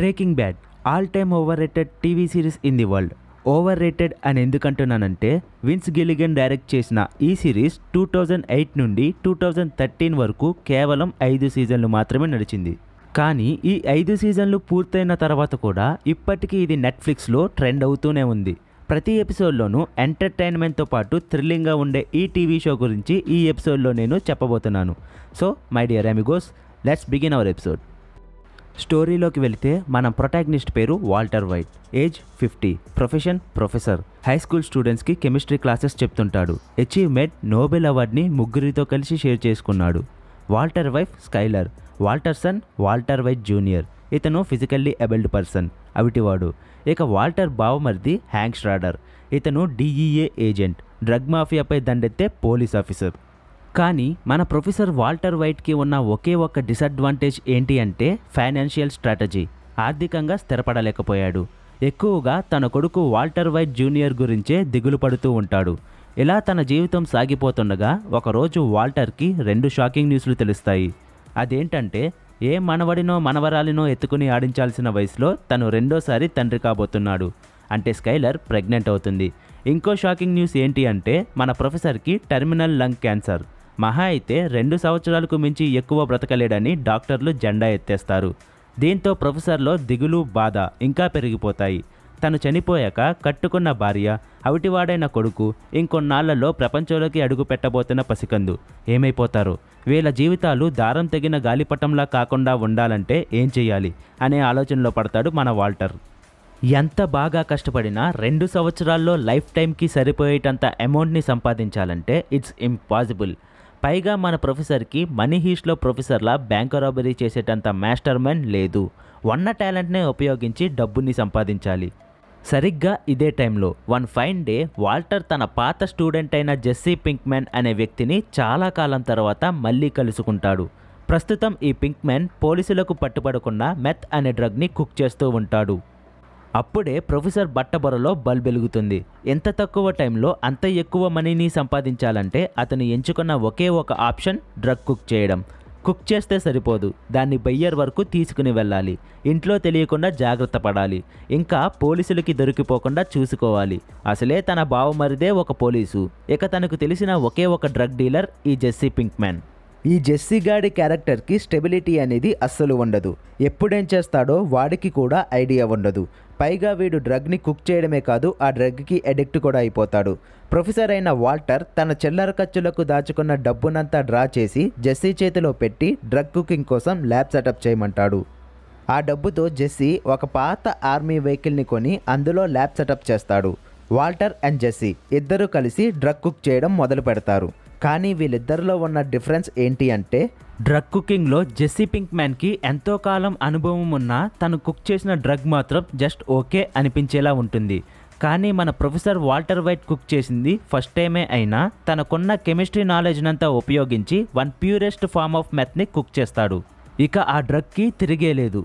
breaking Bad all time over rated TV series in the world over rated అని ఎందుకంటున్నానంటే Vince Gilligan direct చేసిన ఈ series two thousand eight నుండి two thousand thirteen వరకు కేవలం ఐదు సీజన్లు మాత్రమే నడిచింది కానీ ఈ ఐదు సీజన్లు పూర్తయిన తర్వాత కూడా ఇప్పటికీ ఇది నెట్ఫ్లిక్స్లో ట్రెండ్ అవుతూనే ఉంది ప్రతి ఎపిసోడ్లోనూ ఎంటర్టైన్మెంట్తో పాటు థ్రిల్లింగ్గా ఉండే ఈ టీవీ షో గురించి ఈ ఎపిసోడ్లో నేను చెప్పబోతున్నాను so my dear amigos let's begin our episode స్టోరీలోకి వెళితే మన ప్రొటాగ్నిస్ట్ పేరు Walter White age fifty profession professor high school స్టూడెంట్స్కి కెమిస్ట్రీ క్లాసెస్ చెప్తుంటాడు అచీవ్మెంట్ నోబెల్ అవార్డ్ని ముగ్గురితో కలిసి షేర్ చేసుకున్నాడు Walter wife Skyler Walter son Walter White junior ఇతను ఫిజికల్లీ ఎబిల్డ్ పర్సన్ అవిటివాడు ఇక వాల్టర్ బావమర్ది హ్యాంక్ ష్రాడర్ ఇతను డిఈఏ ఏజెంట్ డ్రగ్ మాఫియాపై దండెత్తే పోలీస్ ఆఫీసర్ కానీ మన ప్రొఫెసర్ వాల్టర్ వైట్కి ఉన్న ఒకే ఒక్క డిసడ్వాంటేజ్ ఏంటి అంటే ఫైనాన్షియల్ స్ట్రాటజీ ఆర్థికంగా స్థిరపడలేకపోయాడు ఎక్కువగా తన కొడుకు వాల్టర్ వైట్ జూనియర్ గురించే దిగులు పడుతూ ఉంటాడు ఇలా తన జీవితం సాగిపోతుండగా ఒకరోజు వాల్టర్కి రెండు షాకింగ్ న్యూస్లు తెలుస్తాయి అదేంటంటే ఏ మనవడినో మనవరాలినో ఎత్తుకుని ఆడించాల్సిన వయసులో తను రెండోసారి తండ్రి కాబోతున్నాడు అంటే స్కైలర్ ప్రెగ్నెంట్ అవుతుంది ఇంకో షాకింగ్ న్యూస్ ఏంటి అంటే మన ప్రొఫెసర్కి టెర్మినల్ లంగ్ క్యాన్సర్ మహా అయితే రెండు సంవత్సరాలకు మించి ఎక్కువ బ్రతకలేడని డాక్టర్లు జెండా ఎత్తేస్తారు దీంతో ప్రొఫెసర్లో దిగులు బాధ ఇంకా పెరిగిపోతాయి తను చనిపోయాక కట్టుకున్న భార్య అవిటివాడైన కొడుకు ఇంకొన్నాళ్లలో ప్రపంచంలోకి అడుగు పెట్టబోతున్న పసికందు ఏమైపోతారు వీళ్ళ జీవితాలు దారం తెగిన గాలిపటంలా కాకుండా ఉండాలంటే ఏం చేయాలి అనే ఆలోచనలో పడతాడు మన వాల్టర్ ఎంత బాగా కష్టపడినా రెండు సంవత్సరాల్లో లైఫ్ టైంకి సరిపోయేటంత అమౌంట్ని సంపాదించాలంటే ఇట్స్ ఇంపాసిబుల్ పైగా మన ప్రొఫెసర్కి మనీ హీష్లో ప్రొఫెసర్లా బ్యాంక్ రాబరీ చేసేటంత మాస్టర్ మైండ్ లేదు ఉన్న టాలెంట్నే ఉపయోగించి డబ్బుని సంపాదించాలి సరిగ్గా ఇదే టైంలో వన్ ఫైన్ డే వాల్టర్ తన పాత స్టూడెంట్ అయిన జెస్సీ పింక్మెన్ అనే వ్యక్తిని చాలా కాలం తర్వాత మళ్ళీ కలుసుకుంటాడు ప్రస్తుతం ఈ పింక్మెన్ పోలీసులకు పట్టుబడకుండా మెత్ అనే డ్రగ్ని కుక్ చేస్తూ ఉంటాడు అప్పుడే ప్రొఫెసర్ బట్టబొరలో బల్బ్ వెలుగుతుంది ఎంత తక్కువ టైంలో అంత ఎక్కువ మనీని సంపాదించాలంటే అతను ఎంచుకున్న ఒకే ఒక ఆప్షన్ డ్రగ్ కుక్ చేయడం కుక్ చేస్తే సరిపోదు దాన్ని బయ్యర్ వరకు తీసుకుని వెళ్ళాలి ఇంట్లో తెలియకుండా జాగ్రత్త పడాలి ఇంకా పోలీసులకి దొరికిపోకుండా చూసుకోవాలి అసలే తన బావమరిదే ఒక పోలీసు ఇక తనకు తెలిసిన ఒకే ఒక డ్రగ్ డీలర్ ఈ జెస్సీ పింక్ మ్యాన్ ఈ జెస్సీ గాడి క్యారెక్టర్కి స్టెబిలిటీ అనేది అస్సలు ఉండదు ఎప్పుడేం చేస్తాడో వాడికి కూడా ఐడియా ఉండదు పైగా వీడు డ్రగ్ని కుక్ చేయడమే కాదు ఆ డ్రగ్కి అడిక్ట్ కూడా అయిపోతాడు ప్రొఫెసర్ అయిన వాల్టర్ తన చిల్లర ఖర్చులకు దాచుకున్న డబ్బునంతా డ్రా చేసి జెస్సీ చేతిలో పెట్టి డ్రగ్ కుకింగ్ కోసం ల్యాబ్ సెటప్ చేయమంటాడు ఆ డబ్బుతో జెస్సీ ఒక పాత ఆర్మీ వెహికల్ని కొని అందులో ల్యాబ్ సెటప్ చేస్తాడు వాల్టర్ అండ్ జెస్సీ ఇద్దరూ కలిసి డ్రగ్ కుక్ చేయడం మొదలు పెడతారు కానీ వీళ్ళిద్దరిలో ఉన్న డిఫరెన్స్ ఏంటి అంటే డ్రగ్ కుకింగ్లో జెస్సీ పింక్ మ్యాన్కి ఎంతో కాలం అనుభవం ఉన్నా తను కుక్ చేసిన డ్రగ్ మాత్రం జస్ట్ ఓకే అనిపించేలా ఉంటుంది కానీ మన ప్రొఫెసర్ వాల్టర్ వైట్ కుక్ చేసింది ఫస్ట్ టైమే అయినా తనకున్న కెమిస్ట్రీ నాలెడ్జ్నంతా ఉపయోగించి వన్ ప్యూరెస్ట్ ఫామ్ ఆఫ్ మెత్ని కుక్ చేస్తాడు ఇక ఆ డ్రగ్కి తిరిగేలేదు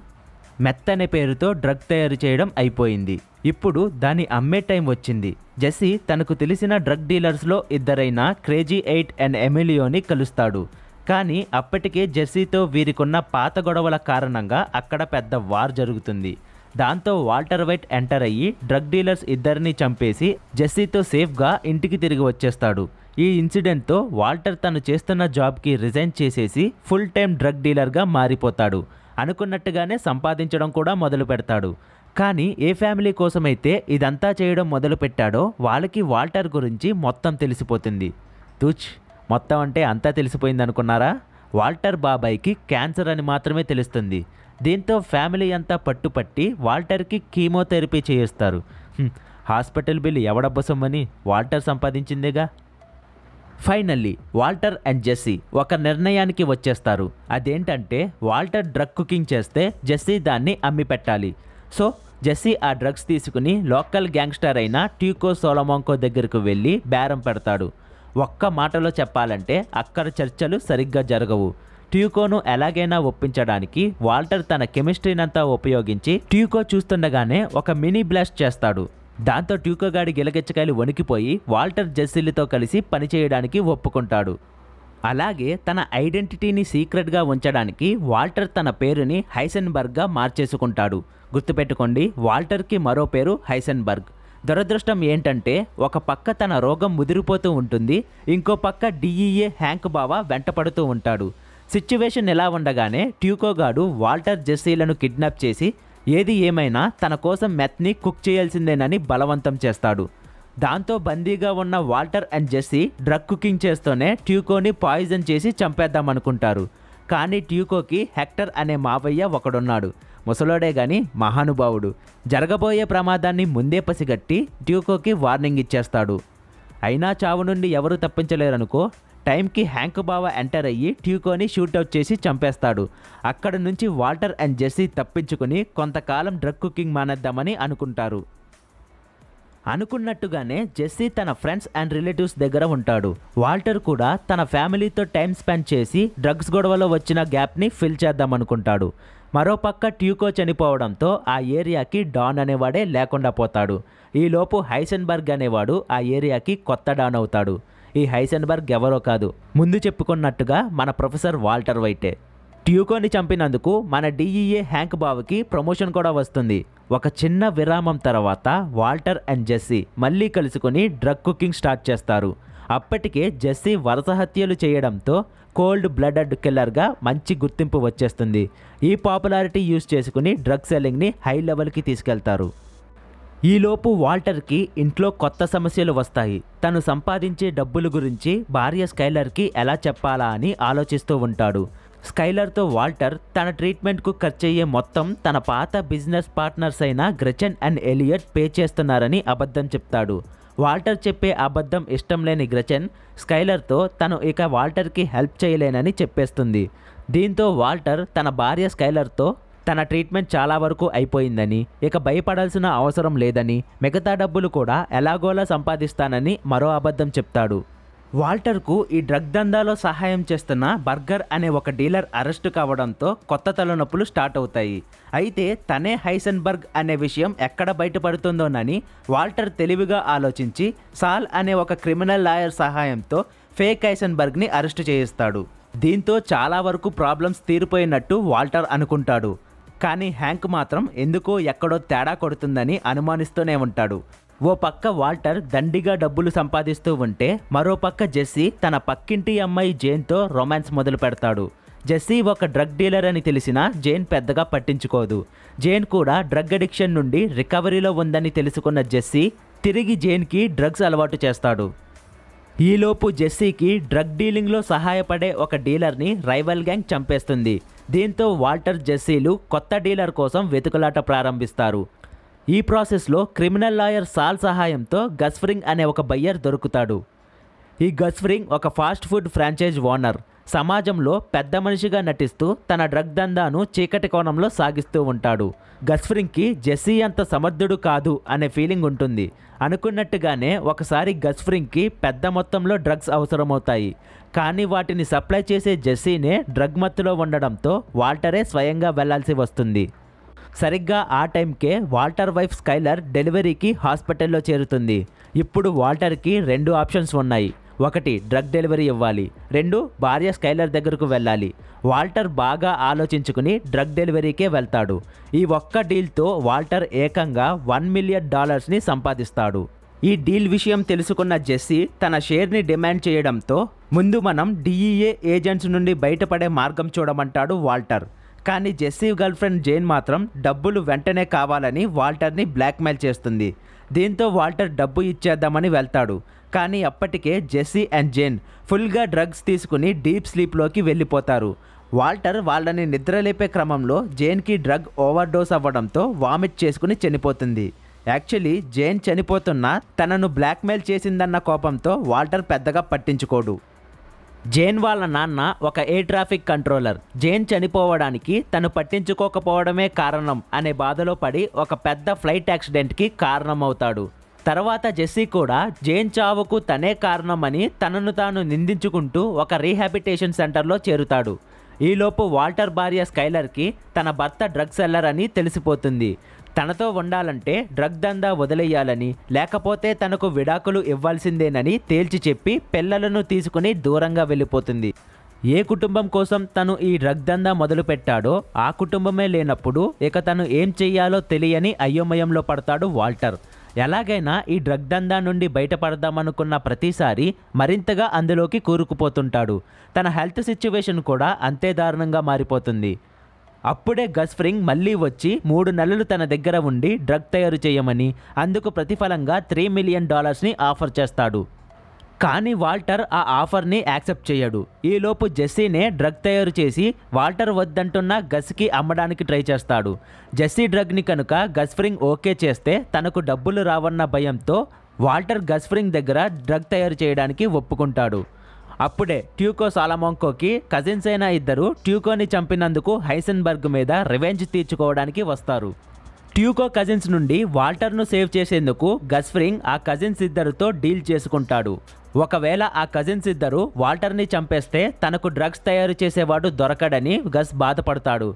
మెత్ అనే పేరుతో డ్రగ్ తయారు చేయడం అయిపోయింది ఇప్పుడు దాన్ని అమ్మే టైం వచ్చింది జెస్సీ తనకు తెలిసిన డ్రగ్ డీలర్స్లో ఇద్దరైన క్రేజీ ఎయిట్ అండ్ ఎమిలియోని కలుస్తాడు కానీ అప్పటికే జెస్సీతో వీరికున్న పాత గొడవల కారణంగా అక్కడ పెద్ద వార్ జరుగుతుంది దాంతో వాల్టర్ వైట్ ఎంటర్ అయ్యి డ్రగ్ డీలర్స్ ఇద్దరిని చంపేసి జెస్సీతో సేఫ్గా ఇంటికి తిరిగి వచ్చేస్తాడు ఈ ఇన్సిడెంట్తో వాల్టర్ తను చేస్తున్న జాబ్కి రిజైన్ చేసేసి ఫుల్ టైం డ్రగ్ డీలర్గా మారిపోతాడు అనుకున్నట్టుగానే సంపాదించడం కూడా మొదలు పెడతాడు కానీ ఏ ఫ్యామిలీ కోసమైతే ఇదంతా చేయడం మొదలు పెట్టాడో వాళ్ళకి వాల్టర్ గురించి మొత్తం తెలిసిపోతుంది తుచ్ మొత్తం అంటే అంతా తెలిసిపోయింది అనుకున్నారా వాల్టర్ బాబాయ్కి క్యాన్సర్ అని మాత్రమే తెలుస్తుంది దీంతో ఫ్యామిలీ అంతా పట్టుపట్టి వాల్టర్కి కీమోథెరపీ చేయిస్తారు హాస్పిటల్ బిల్లు ఎవడబ్బసమ్మని వాల్టర్ సంపాదించిందేగా ఫైనల్లీ వాల్టర్ అండ్ జెస్సీ ఒక నిర్ణయానికి వచ్చేస్తారు అదేంటంటే వాల్టర్ డ్రగ్ కుకింగ్ చేస్తే జెస్సీ దాన్ని అమ్మి పెట్టాలి సో జెస్సీ ఆ డ్రగ్స్ తీసుకుని లోకల్ గ్యాంగ్స్టర్ అయిన ట్యూకో సోలమాంకో దగ్గరకు వెళ్ళి బేరం పెడతాడు ఒక్క మాటలో చెప్పాలంటే అక్కడ చర్చలు సరిగ్గా జరగవు ట్యూకోను ఎలాగైనా ఒప్పించడానికి వాల్టర్ తన కెమిస్ట్రీనంతా ఉపయోగించి ట్యూకో చూస్తుండగానే ఒక మినీ బ్లాస్ట్ చేస్తాడు దాంతో ట్యూకోగాడి గిలగెచ్చకాయలు వణికిపోయి వాల్టర్ జెస్సిల్లితో కలిసి పనిచేయడానికి ఒప్పుకుంటాడు అలాగే తన ఐడెంటిటీని సీక్రెట్గా ఉంచడానికి వాల్టర్ తన పేరుని హైసెన్బర్గ్గా మార్చేసుకుంటాడు గుర్తుపెట్టుకోండి వాల్టర్కి మరో పేరు హైసెన్బర్గ్ దురదృష్టం ఏంటంటే ఒక పక్క తన రోగం ముదిరిపోతూ ఉంటుంది ఇంకో పక్క డిఈఏ హ్యాంక్ బావ వెంటపడుతూ ఉంటాడు సిచ్యువేషన్ ఎలా ఉండగానే ట్యూకోగాడు వాల్టర్ జెస్సీలను కిడ్నాప్ చేసి ఏది ఏమైనా తన కోసం మెత్ని కుక్ చేయాల్సిందేనని బలవంతం చేస్తాడు దాంతో బందీగా ఉన్న Walter and Jesse drug cooking చేస్తూనే ట్యూకోని పాయిజన్ చేసి చంపేద్దామనుకుంటారు కానీ ట్యూకోకి హెక్టర్ అనే మావయ్య ఒకడున్నాడు ముసలోడే గాని మహానుభావుడు జరగబోయే ప్రమాదాన్ని ముందే పసిగట్టి ట్యూకోకి వార్నింగ్ ఇచ్చేస్తాడు అయినా చావు నుండి ఎవరు తప్పించలేరనుకో టైంకి హ్యాంక్ బావ ఎంటర్ అయ్యి ట్యూకోని షూట్అవుట్ చేసి చంపేస్తాడు అక్కడ నుంచి వాల్టర్ అండ్ జెస్సీ తప్పించుకుని కొంతకాలం డ్రగ్ కుకింగ్ మానేద్దామని అనుకుంటారు అనుకున్నట్టుగానే జెస్సీ తన ఫ్రెండ్స్ అండ్ రిలేటివ్స్ దగ్గర ఉంటాడు వాల్టర్ కూడా తన ఫ్యామిలీతో టైం స్పెండ్ చేసి డ్రగ్స్ గొడవలో వచ్చిన గ్యాప్ని ఫిల్ చేద్దామనుకుంటాడు మరోపక్క ట్యూకో చనిపోవడంతో ఆ ఏరియాకి డాన్ అనేవాడే లేకుండా పోతాడు ఈలోపు హైసెన్బర్గ్ అనేవాడు ఆ ఏరియాకి కొత్త డాన్ అవుతాడు ఈ హైసెన్బర్గ్ ఎవరో కాదు ముందు చెప్పుకున్నట్టుగా మన ప్రొఫెసర్ వాల్టర్ వైటే ట్యూకోని చంపినందుకు మన డిఈఏ హ్యాంక్ బావుకి ప్రమోషన్ కూడా వస్తుంది ఒక చిన్న విరామం తర్వాత వాల్టర్ అండ్ జెస్సీ మళ్ళీ కలుసుకుని డ్రగ్ కుకింగ్ స్టార్ట్ చేస్తారు అప్పటికే జెస్సీ వరస హత్యలు చేయడంతో కోల్డ్ బ్లడెడ్ కిల్లర్గా మంచి గుర్తింపు వచ్చేస్తుంది ఈ పాపులారిటీ యూజ్ చేసుకుని డ్రగ్ సెల్లింగ్ని హై లెవెల్కి తీసుకెళ్తారు ఈలోపు వాల్టర్కి ఇంట్లో కొత్త సమస్యలు వస్తాయి తను సంపాదించే డబ్బుల గురించి భార్య స్కైలర్కి ఎలా చెప్పాలా అని ఆలోచిస్తూ ఉంటాడు స్కైలర్తో వాల్టర్ తన ట్రీట్మెంట్కు ఖర్చయ్యే మొత్తం తన పాత బిజినెస్ పార్ట్నర్స్ అయిన గ్రెచన్ అండ్ ఎలియట్ పే చేస్తున్నారని అబద్ధం చెప్తాడు వాల్టర్ చెప్పే అబద్ధం ఇష్టం లేని గ్రెచన్ స్కైలర్తో తను ఇక వాల్టర్కి హెల్ప్ చేయలేనని చెప్పేస్తుంది దీంతో వాల్టర్ తన భార్య స్కైలర్తో తన ట్రీట్మెంట్ చాలా వరకు అయిపోయిందని ఇక భయపడాల్సిన అవసరం లేదని మిగతా డబ్బులు కూడా ఎలాగోలా సంపాదిస్తానని మరో అబద్ధం చెప్తాడు వాల్టర్కు ఈ డ్రగ్ దందాలో సహాయం చేస్తున్న బర్గర్ అనే ఒక డీలర్ అరెస్టు కావడంతో కొత్త తలనొప్పులు స్టార్ట్ అవుతాయి అయితే తనే హైసన్బర్గ్ అనే విషయం ఎక్కడ బయటపడుతుందోనని వాల్టర్ తెలివిగా ఆలోచించి సాల్ అనే ఒక క్రిమినల్ లాయర్ సహాయంతో ఫేక్ హైసన్బర్గ్ని అరెస్టు చేయిస్తాడు దీంతో చాలా వరకు ప్రాబ్లమ్స్ తీరిపోయినట్టు వాల్టర్ అనుకుంటాడు కానీ హ్యాంక్ మాత్రం ఎందుకో ఎక్కడో తేడా కొడుతుందని అనుమానిస్తూనే ఉంటాడు ఓ పక్క వాల్టర్ దండిగా డబ్బులు సంపాదిస్తూ ఉంటే మరో పక్క జెస్సీ తన పక్కింటి అమ్మాయి జేన్తో రొమాన్స్ మొదలు పెడతాడు జెస్సీ ఒక డ్రగ్ డీలర్ అని తెలిసినా జేన్ పెద్దగా పట్టించుకోదు జేన్ కూడా డ్రగ్ అడిక్షన్ నుండి రికవరీలో ఉందని తెలుసుకున్న జెస్సీ తిరిగి జేన్కి డ్రగ్స్ అలవాటు చేస్తాడు ఈలోపు జెస్సీకి డ్రగ్ డీలింగ్లో సహాయపడే ఒక డీలర్ని రైవల్ గ్యాంగ్ చంపేస్తుంది దీంతో వాల్టర్ జెస్సీలు కొత్త డీలర్ కోసం వెతుకులాట ప్రారంభిస్తారు ఈ ప్రాసెస్లో క్రిమినల్ లాయర్ సాల్ సహాయంతో గస్ఫ్రింగ్ అనే ఒక బయ్యర్ దొరుకుతాడు ఈ గస్ఫ్రింగ్ ఒక ఫాస్ట్ ఫుడ్ ఫ్రాంచైజ్ ఓనర్ సమాజంలో పెద్ద మనిషిగా నటిస్తూ తన డ్రగ్ దందాను చీకటి కోణంలో సాగిస్తూ ఉంటాడు గస్ఫ్రింగ్కి జెస్సీ అంత సమర్థుడు కాదు అనే ఫీలింగ్ ఉంటుంది అనుకున్నట్టుగానే ఒకసారి గస్ఫ్రింగ్కి పెద్ద మొత్తంలో డ్రగ్స్ అవసరమవుతాయి కానీ వాటిని సప్లై చేసే జెస్సీనే డ్రగ్ మత్తులో ఉండడంతో వాల్టరే స్వయంగా వెళ్లాల్సి వస్తుంది సరిగ్గా ఆ టైంకే వాల్టర్ వైఫ్ స్కైలర్ డెలివరీకి హాస్పిటల్లో చేరుతుంది ఇప్పుడు వాల్టర్కి రెండు ఆప్షన్స్ ఉన్నాయి ఒకటి డ్రగ్ డెలివరీ ఇవ్వాలి రెండు భార్య స్కైలర్ దగ్గరకు వెళ్ళాలి వాల్టర్ బాగా ఆలోచించుకుని డ్రగ్ డెలివరీకే వెళ్తాడు ఈ ఒక్క డీల్తో వాల్టర్ ఏకంగా వన్ మిలియన్ డాలర్స్ని సంపాదిస్తాడు ఈ డీల్ విషయం తెలుసుకున్న జెస్సీ తన షేర్ని డిమాండ్ చేయడంతో ముందు మనం డిఈఏ ఏజెంట్స్ నుండి బయటపడే మార్గం చూడమంటాడు వాల్టర్ కానీ జెస్సీ గర్ల్ఫ్రెండ్ జైన్ మాత్రం డబ్బులు వెంటనే కావాలని వాల్టర్ని బ్లాక్మెయిల్ చేస్తుంది దీంతో వాల్టర్ డబ్బు ఇచ్చేద్దామని వెళ్తాడు కానీ అప్పటికే జెస్సీ అండ్ జెన్ ఫుల్గా డ్రగ్స్ తీసుకుని డీప్ స్లీప్లోకి వెళ్ళిపోతారు వాల్టర్ వాళ్ళని నిద్రలేపే క్రమంలో జేన్కి డ్రగ్ ఓవర్డోస్ అవ్వడంతో వామిట్ చేసుకుని చనిపోతుంది యాక్చువల్లీ జేన్ చనిపోతున్నా తనను బ్లాక్మెయిల్ చేసిందన్న కోపంతో వాల్టర్ పెద్దగా పట్టించుకోడు జేన్ వాళ్ళ నాన్న ఒక ఎయిర్ ట్రాఫిక్ కంట్రోలర్ జేన్ చనిపోవడానికి తను పట్టించుకోకపోవడమే కారణం అనే బాధలో పడి ఒక పెద్ద ఫ్లైట్ యాక్సిడెంట్కి కారణమవుతాడు తర్వాత జెస్సీ కూడా జేన్ చావుకు తనే కారణమని తనను తాను నిందించుకుంటూ ఒక రీహాబిటేషన్ సెంటర్లో చేరుతాడు ఈలోపు వాల్టర్ భార్య స్కైలర్కి తన భర్త డ్రగ్ సెల్లర్ అని తెలిసిపోతుంది తనతో ఉండాలంటే డ్రగ్ దందా వదిలేయాలని లేకపోతే తనకు విడాకులు ఇవ్వాల్సిందేనని తేల్చి చెప్పి పిల్లలను తీసుకుని దూరంగా వెళ్ళిపోతుంది ఏ కుటుంబం కోసం తను ఈ డ్రగ్ దందా మొదలుపెట్టాడో ఆ కుటుంబమే లేనప్పుడు ఇక తను ఏం చెయ్యాలో తెలియని అయోమయంలో పడతాడు వాల్టర్ ఎలాగైనా ఈ డ్రగ్ దందా నుండి బయటపడదామనుకున్న ప్రతిసారి మరింతగా అందులోకి కూరుకుపోతుంటాడు తన హెల్త్ సిచ్యువేషన్ కూడా అంతే దారుణంగా మారిపోతుంది అప్పుడే గస్ఫ్రింగ్ మళ్ళీ వచ్చి మూడు నెలలు తన దగ్గర ఉండి డ్రగ్ తయారు చేయమని అందుకు ప్రతిఫలంగా త్రీ మిలియన్ డాలర్స్ని ఆఫర్ చేస్తాడు కానీ వాల్టర్ ఆ ఆఫర్ని యాక్సెప్ట్ చేయడు ఈలోపు జెస్సీనే డ్రగ్ తయారు చేసి వాల్టర్ వద్దంటున్న గస్కి అమ్మడానికి ట్రై చేస్తాడు జెస్సీ డ్రగ్ని కనుక గస్ఫ్రింగ్ ఓకే చేస్తే తనకు డబ్బులు రావన్న భయంతో వాల్టర్ గస్ఫ్రింగ్ దగ్గర డ్రగ్ తయారు చేయడానికి ఒప్పుకుంటాడు అప్పుడే ట్యూకో సాలమాంకోకి కజిన్స్ అయిన ఇద్దరు ట్యూకోని చంపినందుకు హైసెన్బర్గ్ మీద రివెంజ్ తీర్చుకోవడానికి వస్తారు ట్యూకో కజిన్స్ నుండి వాల్టర్ను సేవ్ చేసేందుకు గస్ఫ్రింగ్ ఆ కజిన్స్ ఇద్దరితో డీల్ చేసుకుంటాడు ఒకవేళ ఆ కజిన్స్ ఇద్దరు వాల్టర్ని చంపేస్తే తనకు డ్రగ్స్ తయారు చేసేవాడు దొరకడని గస్ బాధపడతాడు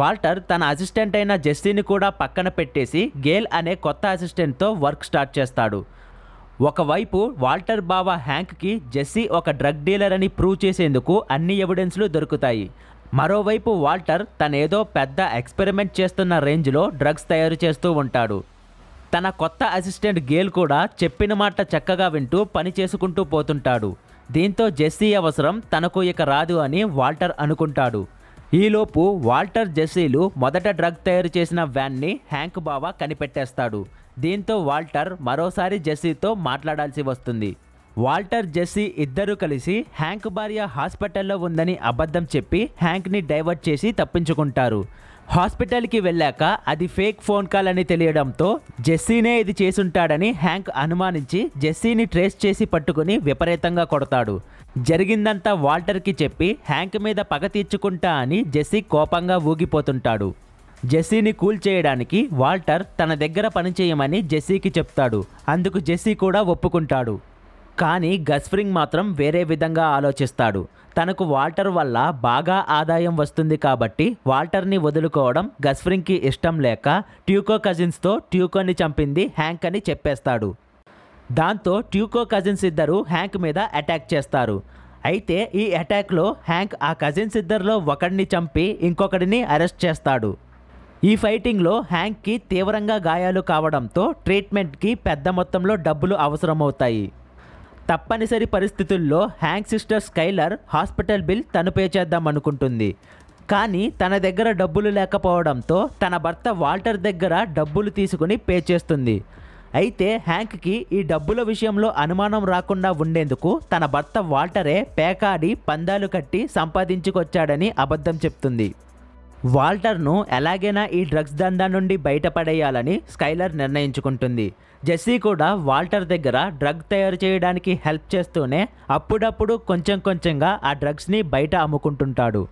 వాల్టర్ తన అసిస్టెంట్ అయిన జెస్సీని కూడా పక్కన పెట్టేసి గేల్ అనే కొత్త అసిస్టెంట్తో వర్క్ స్టార్ట్ చేస్తాడు ఒకవైపు వాల్టర్ బావ హ్యాంక్కి జెస్సీ ఒక డ్రగ్ డీలర్ అని ప్రూవ్ చేసేందుకు అన్ని ఎవిడెన్స్లు దొరుకుతాయి మరోవైపు వాల్టర్ తనేదో పెద్ద ఎక్స్పెరిమెంట్ చేస్తున్న రేంజ్లో డ్రగ్స్ తయారు చేస్తూ ఉంటాడు తన కొత్త అసిస్టెంట్ గేల్ కూడా చెప్పిన మాట చక్కగా వింటూ పని చేసుకుంటూ పోతుంటాడు దీంతో జెస్సీ అవసరం తనకు ఇక రాదు అని వాల్టర్ అనుకుంటాడు ఈలోపు వాల్టర్ జెస్సీలు మొదట డ్రగ్ తయారు చేసిన వ్యాన్ని హ్యాంక్ బావా కనిపెట్టేస్తాడు దీంతో వాల్టర్ మరోసారి జెస్సీతో మాట్లాడాల్సి వస్తుంది వాల్టర్ జెస్సీ ఇద్దరూ కలిసి హ్యాంక్ భార్య హాస్పిటల్లో ఉందని అబద్ధం చెప్పి హ్యాంక్ని డైవర్ట్ చేసి తప్పించుకుంటారు హాస్పిటల్కి వెళ్ళాక అది ఫేక్ ఫోన్ కాల్ అని తెలియడంతో జెస్సీనే ఇది చేసుంటాడని హ్యాంక్ అనుమానించి జెస్సీని ట్రేస్ చేసి పట్టుకుని విపరీతంగా కొడతాడు జరిగిందంతా వాల్టర్కి చెప్పి హ్యాంక్ మీద పగ తీర్చుకుంటా అని జెస్సీ కోపంగా ఊగిపోతుంటాడు జెస్సీని కూల్ చేయడానికి వాల్టర్ తన దగ్గర పనిచేయమని జెస్సీకి చెప్తాడు అందుకు జెస్సీ కూడా ఒప్పుకుంటాడు కానీ గస్ఫ్రింగ్ మాత్రం వేరే విధంగా ఆలోచిస్తాడు తనకు వాల్టర్ వల్ల బాగా ఆదాయం వస్తుంది కాబట్టి వాల్టర్ని వదులుకోవడం గస్ఫ్రింగ్కి ఇష్టం లేక ట్యూకో కజిన్స్తో ట్యూకోని చంపింది హ్యాంక్ అని చెప్పేస్తాడు దాంతో ట్యూకో కజిన్స్ ఇద్దరు హ్యాంక్ మీద అటాక్ చేస్తారు అయితే ఈ అటాక్లో హ్యాంక్ ఆ కజిన్స్ ఇద్దరిలో ఒకడిని చంపి ఇంకొకడిని అరెస్ట్ చేస్తాడు ఈ ఫైటింగ్లో హ్యాంక్కి తీవ్రంగా గాయాలు కావడంతో ట్రీట్మెంట్కి పెద్ద మొత్తంలో డబ్బులు అవసరమవుతాయి తప్పనిసరి పరిస్థితుల్లో Hank sister Skyler hospital bill తను పే చేద్దాం అనుకుంటుంది కానీ తన దగ్గర డబ్బులు లేకపోవడంతో తన భర్త వాల్టర్ దగ్గర డబ్బులు తీసుకుని పే చేస్తుంది అయితే హ్యాంక్కి ఈ డబ్బుల విషయంలో అనుమానం రాకుండా ఉండేందుకు తన భర్త వాల్టరే పేకాడి పందాలు కట్టి సంపాదించుకొచ్చాడని అబద్ధం చెప్తుంది వాల్టర్ను ఎలాగైనా ఈ డ్రగ్స్ దందా నుండి బయటపడేయాలని స్కైలర్ నిర్ణయించుకుంటుంది జెస్సీ కూడా వాల్టర్ దగ్గర డ్రగ్ తయారు చేయడానికి హెల్ప్ చేస్తూనే అప్పుడప్పుడు కొంచెం కొంచెంగా ఆ డ్రగ్స్ని బయట అమ్ముకుంటుంటాడు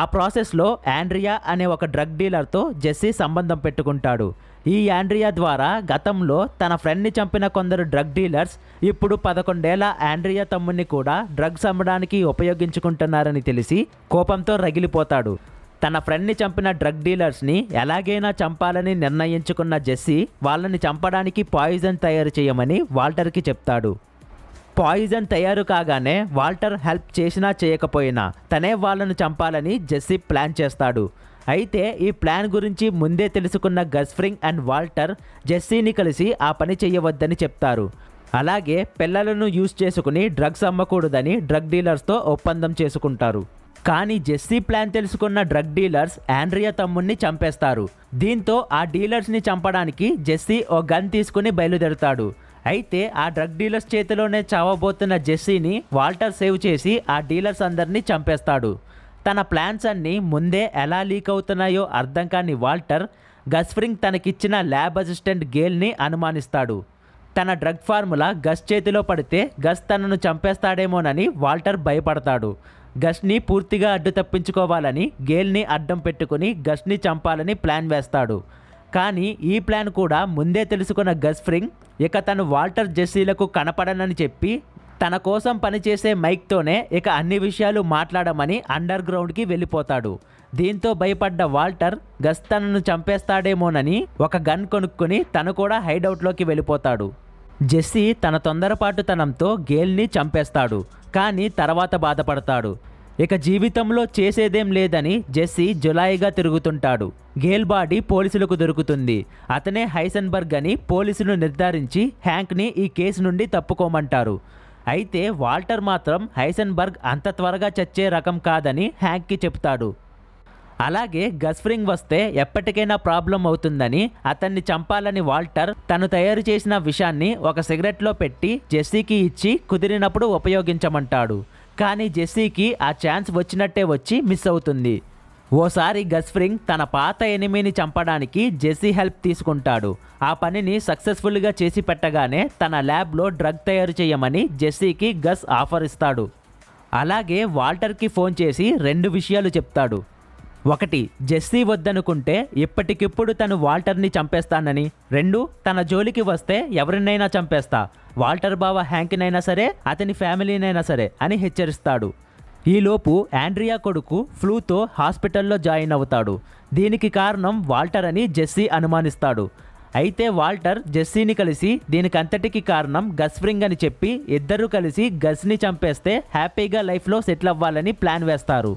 ఆ ప్రాసెస్లో యాండ్రియా అనే ఒక డ్రగ్ డీలర్తో జెస్సీ సంబంధం పెట్టుకుంటాడు ఈ యాండ్రియా ద్వారా గతంలో తన ఫ్రెండ్ని చంపిన కొందరు డ్రగ్ డీలర్స్ ఇప్పుడు పదకొండేళ్ల యాండ్రియా తమ్ముణ్ణి కూడా డ్రగ్స్ అమ్మడానికి ఉపయోగించుకుంటున్నారని తెలిసి కోపంతో రగిలిపోతాడు తన ఫ్రెండ్ని చంపిన డ్రగ్ డీలర్స్ని ఎలాగైనా చంపాలని నిర్ణయించుకున్న జెస్సీ వాళ్ళని చంపడానికి పాయిజన్ తయారు చేయమని వాల్టర్కి చెప్తాడు పాయిజన్ తయారు కాగానే వాల్టర్ హెల్ప్ చేసినా చేయకపోయినా తనే వాళ్ళను చంపాలని జెస్సీ ప్లాన్ చేస్తాడు అయితే ఈ ప్లాన్ గురించి ముందే తెలుసుకున్న గస్ఫ్రింగ్ అండ్ వాల్టర్ జెస్సీని కలిసి ఆ పని చేయవద్దని చెప్తారు అలాగే పిల్లలను యూజ్ చేసుకుని డ్రగ్స్ అమ్మకూడదని డ్రగ్ డీలర్స్తో ఒప్పందం చేసుకుంటారు కానీ జెస్సీ ప్లాన్ తెలుసుకున్న డ్రగ్ డీలర్స్ ఆండ్రియా తమ్ముణ్ణి చంపేస్తారు దీంతో ఆ డీలర్స్ని చంపడానికి జెస్సీ ఓ గన్ తీసుకుని బయలుదేరుతాడు అయితే ఆ డ్రగ్ డీలర్స్ చేతిలోనే చావబోతున్న జెస్సీని వాల్టర్ సేవ్ చేసి ఆ డీలర్స్ అందరినీ చంపేస్తాడు తన ప్లాన్స్ అన్నీ ముందే ఎలా లీక్ అవుతున్నాయో అర్థం కాని వాల్టర్ గస్ఫ్రింగ్ తనకిచ్చిన ల్యాబ్ అసిస్టెంట్ గేల్ని అనుమానిస్తాడు తన డ్రగ్ ఫార్ములా గస్ చేతిలో పడితే గస్ తనను చంపేస్తాడేమోనని వాల్టర్ భయపడతాడు గష్ని పూర్తిగా అడ్డు తప్పించుకోవాలని గేల్ని అడ్డం పెట్టుకుని గష్ని చంపాలని ప్లాన్ వేస్తాడు కానీ ఈ ప్లాన్ కూడా ముందే తెలుసుకున్న గస్ఫ్రింగ్ ఇక తను వాల్టర్ జెస్సీలకు కనపడనని చెప్పి తన కోసం పనిచేసే మైక్తోనే ఇక అన్ని విషయాలు మాట్లాడమని అండర్ గ్రౌండ్కి వెళ్ళిపోతాడు దీంతో భయపడ్డ వాల్టర్ గస్ తనను చంపేస్తాడేమోనని ఒక గన్ కొనుక్కుని తను కూడా హైడౌట్లోకి వెళ్ళిపోతాడు జెస్సీ తన తొందరపాటుతనంతో గేల్ని చంపేస్తాడు కానీ తర్వాత బాధపడతాడు ఇక జీవితంలో చేసేదేం లేదని జెస్సీ జులాయిగా తిరుగుతుంటాడు గేల్ బాడీ పోలీసులకు దొరుకుతుంది అతనే హైసన్బర్గ్ అని పోలీసులు నిర్ధారించి హ్యాంక్ని ఈ కేసు నుండి తప్పుకోమంటారు అయితే వాల్టర్ మాత్రం హైసన్బర్గ్ అంత త్వరగా చచ్చే రకం కాదని హ్యాంక్కి చెప్తాడు అలాగే గస్ఫ్రింగ్ వస్తే ఎప్పటికైనా ప్రాబ్లం అవుతుందని అతన్ని చంపాలని వాల్టర్ తను తయారు చేసిన విషాన్ని ఒక సిగరెట్లో పెట్టి జెస్సీకి ఇచ్చి కుదిరినప్పుడు ఉపయోగించమంటాడు కానీ జెస్సీకి ఆ ఛాన్స్ వచ్చినట్టే వచ్చి మిస్ అవుతుంది ఓసారి గస్ఫ్రింగ్ తన పాత ఎనిమిని చంపడానికి జెస్సీ హెల్ప్ తీసుకుంటాడు ఆ పనిని సక్సెస్ఫుల్గా చేసి పెట్టగానే తన ల్యాబ్లో డ్రగ్ తయారు చేయమని జెస్సీకి గస్ ఆఫర్ ఇస్తాడు అలాగే వాల్టర్కి ఫోన్ చేసి రెండు విషయాలు చెప్తాడు ఒకటి జెస్సీ వద్దనుకుంటే ఇప్పటికిప్పుడు తను వాల్టర్ని చంపేస్తానని రెండు తన జోలికి వస్తే ఎవరినైనా చంపేస్తా వాల్టర్ బావ హ్యాంకినైనా సరే అతని ఫ్యామిలీనైనా సరే అని హెచ్చరిస్తాడు ఈలోపు ఆండ్రియా కొడుకు ఫ్లూతో హాస్పిటల్లో జాయిన్ అవుతాడు దీనికి కారణం వాల్టర్ అని జెస్సీ అనుమానిస్తాడు అయితే వాల్టర్ జెస్సీని కలిసి దీనికంతటికి కారణం గస్ఫ్రింగ్ అని చెప్పి ఇద్దరూ కలిసి గస్ని చంపేస్తే హ్యాపీగా లైఫ్లో సెటిల్ అవ్వాలని ప్లాన్ వేస్తారు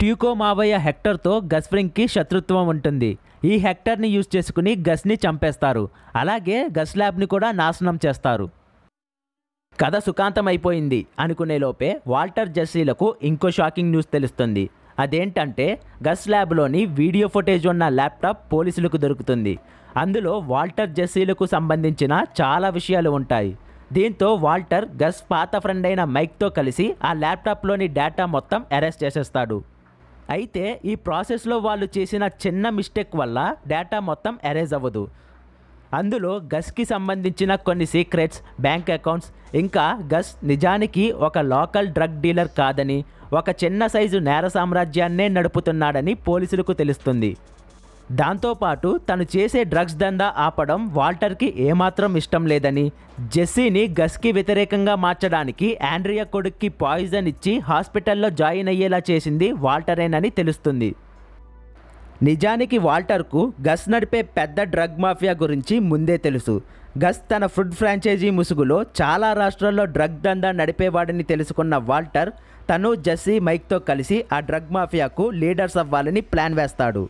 ట్యూకో మావయ్య హెక్టర్తో గస్ఫ్రింగ్కి శత్రుత్వం ఉంటుంది ఈ హెక్టర్ని యూజ్ చేసుకుని గస్ని చంపేస్తారు అలాగే గస్ ల్యాబ్ని కూడా నాశనం చేస్తారు కథ సుఖాంతమైపోయింది లోపే వాల్టర్ జెస్సీలకు ఇంకో షాకింగ్ న్యూస్ తెలుస్తుంది అదేంటంటే గస్ ల్యాబ్లోని వీడియో ఫుటేజ్ ఉన్న ల్యాప్టాప్ పోలీసులకు దొరుకుతుంది అందులో వాల్టర్ జెస్సీలకు సంబంధించిన చాలా విషయాలు ఉంటాయి దీంతో వాల్టర్ గస్ పాత ఫ్రెండ్ అయిన మైక్తో కలిసి ఆ ల్యాప్టాప్లోని డేటా మొత్తం అరెస్ట్ చేసేస్తాడు అయితే ఈ ప్రాసెస్లో వాళ్ళు చేసిన చిన్న మిస్టేక్ వల్ల డేటా మొత్తం ఎరేజ్ అవ్వదు అందులో గస్కి సంబంధించిన కొన్ని సీక్రెట్స్ బ్యాంక్ అకౌంట్స్ ఇంకా గస్ నిజానికి ఒక లోకల్ డ్రగ్ డీలర్ కాదని ఒక చిన్న సైజు నేర సామ్రాజ్యాన్నే నడుపుతున్నాడని పోలీసులకు తెలుస్తుంది దాంతోపాటు తను చేసే డ్రగ్స్ దందా ఆపడం వాల్టర్కి ఏమాత్రం ఇష్టం లేదని జెస్సీని గస్కి వ్యతిరేకంగా మార్చడానికి ఆండ్రియా కొడుక్కి పాయిజన్ ఇచ్చి హాస్పిటల్లో జాయిన్ అయ్యేలా చేసింది వాల్టరేనని తెలుస్తుంది నిజానికి వాల్టర్కు గస్ నడిపే పెద్ద డ్రగ్ మాఫియా గురించి ముందే తెలుసు గస్ తన ఫుడ్ ఫ్రాంచైజీ ముసుగులో చాలా రాష్ట్రాల్లో డ్రగ్ దందా నడిపేవాడని తెలుసుకున్న వాల్టర్ తను జెస్సీ మైక్తో కలిసి ఆ డ్రగ్ మాఫియాకు లీడర్స్ అవ్వాలని ప్లాన్ వేస్తాడు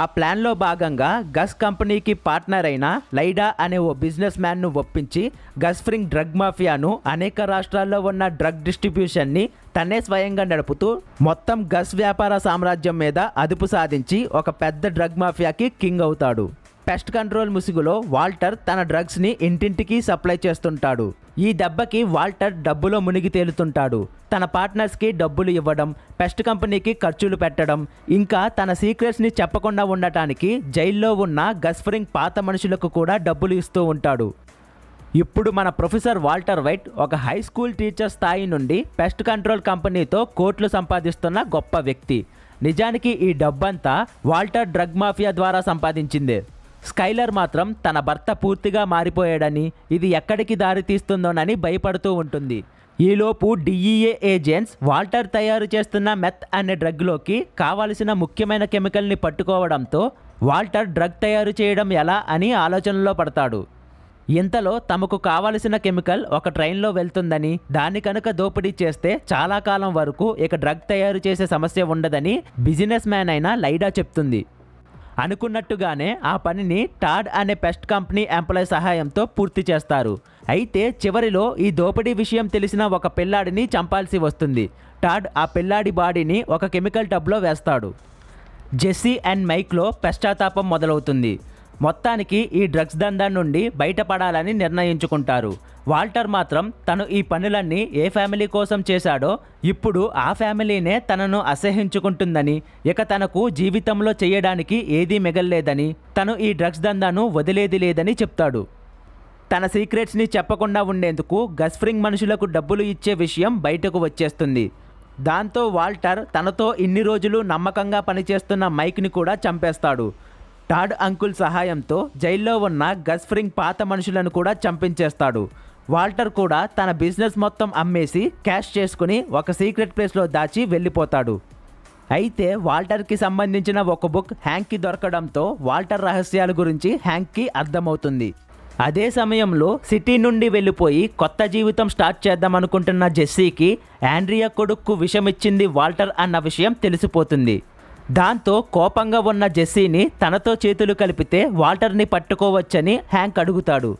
ఆ ప్లాన్లో భాగంగా గస్ కంపెనీకి పార్ట్నర్ అయిన లైడా అనే ఓ బిజినెస్ మ్యాన్ను ఒప్పించి గస్ఫ్రింగ్ డ్రగ్ మాఫియాను అనేక రాష్ట్రాల్లో ఉన్న డ్రగ్ డిస్ట్రిబ్యూషన్ని తనే స్వయంగా నడుపుతూ మొత్తం గస్ వ్యాపార సామ్రాజ్యం మీద అదుపు సాధించి ఒక పెద్ద డ్రగ్ మాఫియాకి కింగ్ అవుతాడు పెస్ట్ కంట్రోల్ ముసుగులో వాల్టర్ తన డ్రగ్స్ని ఇంటింటికి సప్లై చేస్తుంటాడు ఈ దెబ్బకి వాల్టర్ డబ్బులో మునిగి తేలుతుంటాడు తన పార్ట్నర్స్కి డబ్బులు ఇవ్వడం పెస్ట్ కంపెనీకి ఖర్చులు పెట్టడం ఇంకా తన సీక్రెట్స్ని చెప్పకుండా ఉండటానికి జైల్లో ఉన్న గస్ఫరింగ్ పాత మనుషులకు కూడా డబ్బులు ఇస్తూ ఉంటాడు ఇప్పుడు మన ప్రొఫెసర్ వాల్టర్ వైట్ ఒక హై స్కూల్ టీచర్ స్థాయి నుండి పెస్ట్ కంట్రోల్ కంపెనీతో కోట్లు సంపాదిస్తున్న గొప్ప వ్యక్తి నిజానికి ఈ డబ్బంతా వాల్టర్ డ్రగ్ మాఫియా ద్వారా సంపాదించిందే స్కైలర్ మాత్రం తన భర్త పూర్తిగా మారిపోయాడని ఇది ఎక్కడికి దారితీస్తుందోనని భయపడుతూ ఉంటుంది ఈలోపు డిఈఏ ఏజెంట్స్ వాల్టర్ తయారు చేస్తున్న మెత్ అనే డ్రగ్లోకి కావలసిన ముఖ్యమైన కెమికల్ని పట్టుకోవడంతో వాల్టర్ డ్రగ్ తయారు చేయడం ఎలా అని ఆలోచనలో పడతాడు ఇంతలో తమకు కావలసిన కెమికల్ ఒక ట్రైన్లో వెళ్తుందని దాన్ని కనుక దోపిడీ చేస్తే చాలా కాలం వరకు ఇక డ్రగ్ తయారు చేసే సమస్య ఉండదని బిజినెస్ మ్యాన్ అయిన లైడా చెప్తుంది అనుకున్నట్టుగానే ఆ పనిని టాడ్ అనే పెస్ట్ కంపెనీ ఎంప్లాయ్ సహాయంతో పూర్తి చేస్తారు అయితే చివరిలో ఈ దోపిడీ విషయం తెలిసిన ఒక పిల్లాడిని చంపాల్సి వస్తుంది టాడ్ ఆ పిల్లాడి బాడీని ఒక కెమికల్ టబ్లో వేస్తాడు జెస్సీ అండ్ మైక్లో పశ్చాత్తాపం మొదలవుతుంది మొత్తానికి ఈ డ్రగ్స్ దందా నుండి బయటపడాలని నిర్ణయించుకుంటారు వాల్టర్ మాత్రం తను ఈ పనులన్నీ ఏ ఫ్యామిలీ కోసం చేశాడో ఇప్పుడు ఆ ఫ్యామిలీనే తనను అసహించుకుంటుందని ఇక తనకు జీవితంలో చేయడానికి ఏదీ మిగల్లేదని తను ఈ డ్రగ్స్ దందాను వదిలేది లేదని చెప్తాడు తన సీక్రెట్స్ని చెప్పకుండా ఉండేందుకు గస్ఫ్రింగ్ మనుషులకు డబ్బులు ఇచ్చే విషయం బయటకు వచ్చేస్తుంది దాంతో వాల్టర్ తనతో ఇన్ని రోజులు నమ్మకంగా పనిచేస్తున్న మైక్ని కూడా చంపేస్తాడు టాడ్ అంకుల్ సహాయంతో జైల్లో ఉన్న గస్ఫ్రింగ్ పాత మనుషులను కూడా చంపించేస్తాడు వాల్టర్ కూడా తన బిజినెస్ మొత్తం అమ్మేసి క్యాష్ చేసుకుని ఒక సీక్రెట్ ప్లేస్లో దాచి వెళ్ళిపోతాడు అయితే వాల్టర్కి సంబంధించిన ఒక బుక్ హ్యాంక్కి దొరకడంతో వాల్టర్ రహస్యాల గురించి హ్యాంక్కి అర్థమవుతుంది అదే సమయంలో సిటీ నుండి వెళ్ళిపోయి కొత్త జీవితం స్టార్ట్ చేద్దామనుకుంటున్న జెస్సీకి ఆండ్రియా కొడుక్కు విషమిచ్చింది వాల్టర్ అన్న విషయం తెలిసిపోతుంది దాంతో కోపంగా ఉన్న జెస్సీని తనతో చేతులు కలిపితే వాల్టర్ని పట్టుకోవచ్చని హ్యాంక్ అడుగుతాడు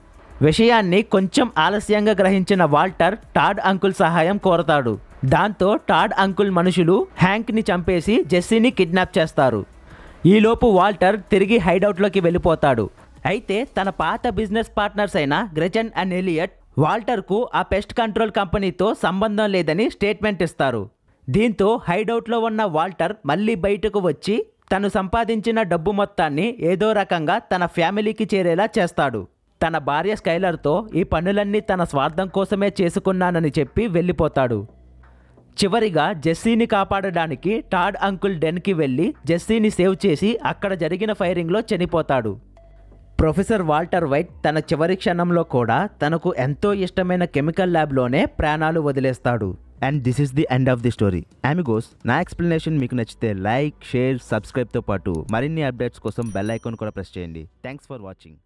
విషయాన్ని కొంచెం ఆలస్యంగా గ్రహించిన వాల్టర్ టాడ్ అంకుల్ సహాయం కోరతాడు దాంతో టాడ్ అంకుల్ మనుషులు హ్యాంక్ని చంపేసి జెస్సీని కిడ్నాప్ చేస్తారు ఈలోపు వాల్టర్ తిరిగి హైడౌట్లోకి వెళ్ళిపోతాడు అయితే తన పాత బిజినెస్ పార్ట్నర్స్ అయిన గ్రెజన్ అండ్ ఎలియట్ వాల్టర్కు ఆ పెస్ట్ కంట్రోల్ కంపెనీతో సంబంధం లేదని స్టేట్మెంట్ ఇస్తారు దీంతో హైడౌట్లో ఉన్న వాల్టర్ మళ్ళీ బయటకు వచ్చి తను సంపాదించిన డబ్బు మొత్తాన్ని ఏదో రకంగా తన ఫ్యామిలీకి చేరేలా చేస్తాడు తన భార్య స్కైలర్తో ఈ పనులన్నీ తన స్వార్థం కోసమే చేసుకున్నానని చెప్పి వెళ్ళిపోతాడు చివరిగా జెస్సీని కాపాడడానికి టాడ్ అంకుల్ డెన్కి వెళ్ళి జెస్సీని సేవ్ చేసి అక్కడ జరిగిన ఫైరింగ్లో చనిపోతాడు ప్రొఫెసర్ వాల్టర్ వైట్ తన చివరి క్షణంలో కూడా తనకు ఎంతో ఇష్టమైన కెమికల్ ల్యాబ్లోనే ప్రాణాలు వదిలేస్తాడు and this is the end of the story goes నా ఎక్స్ప్లెనేషన్ మీకు నచ్చితే లైక్ షేర్ సబ్స్క్రైబ్తో పాటు మరిన్ని అప్డేట్స్ కోసం బెల్ ఐకాన్ కూడా ప్రెస్ చేయండి థ్యాంక్స్ ఫర్ వాచింగ్